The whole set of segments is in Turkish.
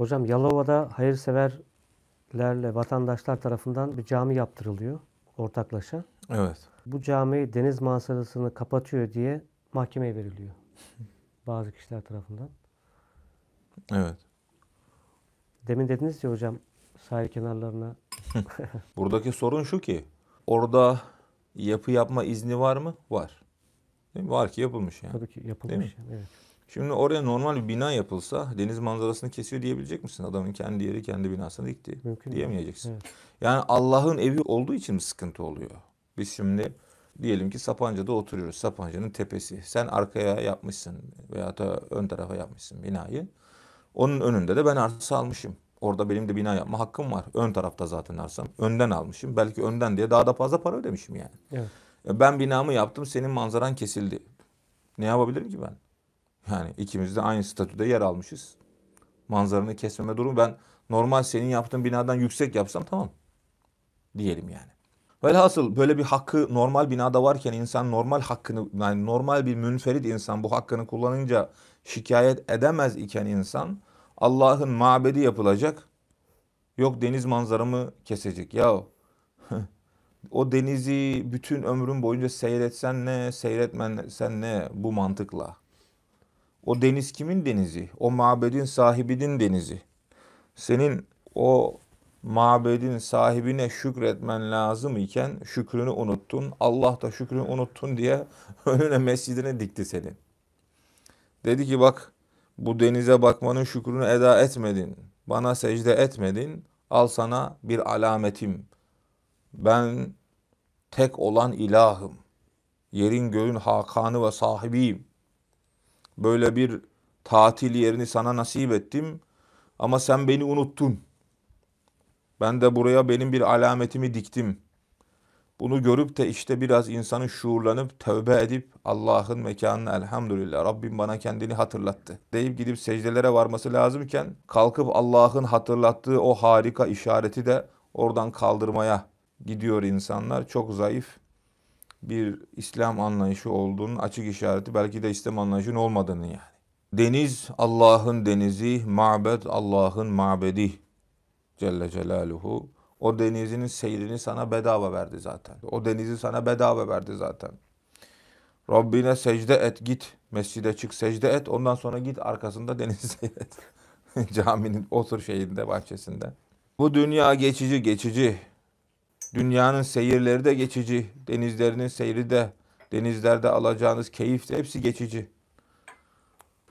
Hocam Yalova'da hayırseverlerle vatandaşlar tarafından bir cami yaptırılıyor ortaklaşa. Evet. Bu cami deniz manzarasını kapatıyor diye mahkemeye veriliyor. Bazı kişiler tarafından. Evet. Demin dediniz ya hocam sahil kenarlarına. Buradaki sorun şu ki orada yapı yapma izni var mı? Var. Değil mi? Var ki yapılmış yani. Tabii ki yapılmış. Değil mi? Yani, evet. Şimdi oraya normal bir bina yapılsa deniz manzarasını kesiyor diyebilecek misin? Adamın kendi yeri kendi binasını dikti. Mümkün Diyemeyeceksin. Evet. Yani Allah'ın evi olduğu için mi sıkıntı oluyor? Biz şimdi diyelim ki Sapanca'da oturuyoruz. Sapanca'nın tepesi. Sen arkaya yapmışsın veya da ön tarafa yapmışsın binayı. Onun önünde de ben arsa almışım. Orada benim de bina yapma hakkım var. Ön tarafta zaten arsam. Önden almışım. Belki önden diye daha da fazla para ödemişim yani. Evet. E, ben binamı yaptım, senin manzaran kesildi. Ne yapabilirim ki ben? Yani ikimiz de aynı statüde yer almışız. Manzaranı kesmeme durumu ben normal senin yaptığın binadan yüksek yapsam tamam. Diyelim yani. Velhasıl böyle bir hakkı normal binada varken insan normal hakkını yani normal bir münferit insan bu hakkını kullanınca şikayet edemez iken insan Allah'ın mabedi yapılacak. Yok deniz manzaramı kesecek. ya o denizi bütün ömrün boyunca seyretsen ne, seyretmen sen ne bu mantıkla. O deniz kimin denizi? O mabedin sahibinin denizi. Senin o mabedin sahibine şükretmen lazım iken şükrünü unuttun. Allah da şükrünü unuttun diye önüne mescidine dikti senin. Dedi ki bak bu denize bakmanın şükrünü eda etmedin. Bana secde etmedin. Al sana bir alametim. Ben tek olan ilahım. Yerin göğün hakanı ve sahibiyim böyle bir tatil yerini sana nasip ettim ama sen beni unuttun. Ben de buraya benim bir alametimi diktim. Bunu görüp de işte biraz insanı şuurlanıp tövbe edip Allah'ın mekanına elhamdülillah Rabbim bana kendini hatırlattı deyip gidip secdelere varması lazımken kalkıp Allah'ın hatırlattığı o harika işareti de oradan kaldırmaya gidiyor insanlar. Çok zayıf bir İslam anlayışı olduğunun açık işareti belki de İslam anlayışının olmadığını yani. Deniz Allah'ın denizi, mabed Allah'ın mabedi Celle Celaluhu. O denizinin seyrini sana bedava verdi zaten. O denizi sana bedava verdi zaten. Rabbine secde et git. Mescide çık secde et. Ondan sonra git arkasında denizi seyret. Caminin otur şeyinde bahçesinde. Bu dünya geçici geçici. Dünyanın seyirleri de geçici. Denizlerinin seyri de, denizlerde alacağınız keyif de hepsi geçici.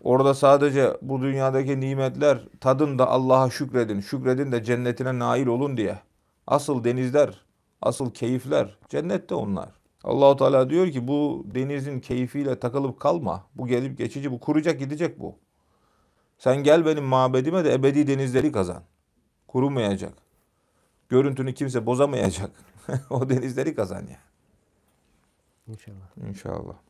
Orada sadece bu dünyadaki nimetler tadın da Allah'a şükredin. Şükredin de cennetine nail olun diye. Asıl denizler, asıl keyifler cennette onlar. Allahu Teala diyor ki bu denizin keyfiyle takılıp kalma. Bu gelip geçici, bu kuracak gidecek bu. Sen gel benim mabedime de ebedi denizleri kazan. Kurumayacak görüntünü kimse bozamayacak. o denizleri kazan ya. İnşallah. İnşallah.